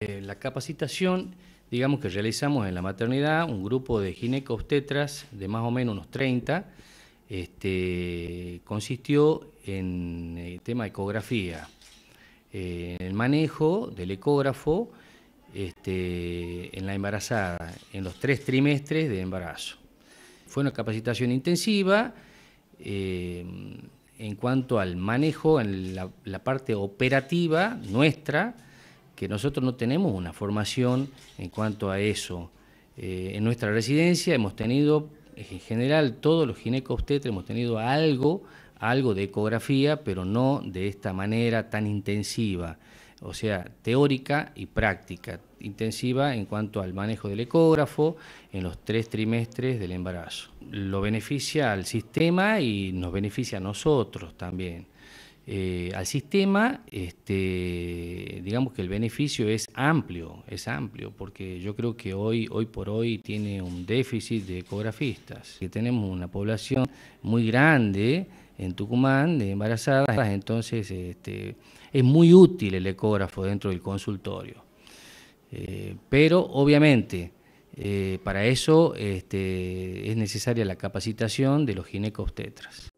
Eh, la capacitación, digamos que realizamos en la maternidad, un grupo de tetras de más o menos unos 30, este, consistió en el eh, tema ecografía, eh, en el manejo del ecógrafo este, en la embarazada, en los tres trimestres de embarazo. Fue una capacitación intensiva, eh, en cuanto al manejo, en la, parte operativa nuestra, que nosotros no tenemos una formación en cuanto a eso. Eh, en nuestra residencia hemos tenido, en general, todos los ginecobstetras hemos tenido algo, algo de ecografía, pero no de esta manera tan intensiva o sea, teórica y práctica intensiva en cuanto al manejo del ecógrafo en los tres trimestres del embarazo. Lo beneficia al sistema y nos beneficia a nosotros también. Eh, al sistema, este, digamos que el beneficio es amplio, es amplio, porque yo creo que hoy, hoy por hoy tiene un déficit de ecografistas, que tenemos una población muy grande en Tucumán de embarazadas, entonces este, es muy útil el ecógrafo dentro del consultorio. Eh, pero obviamente eh, para eso este, es necesaria la capacitación de los tetras.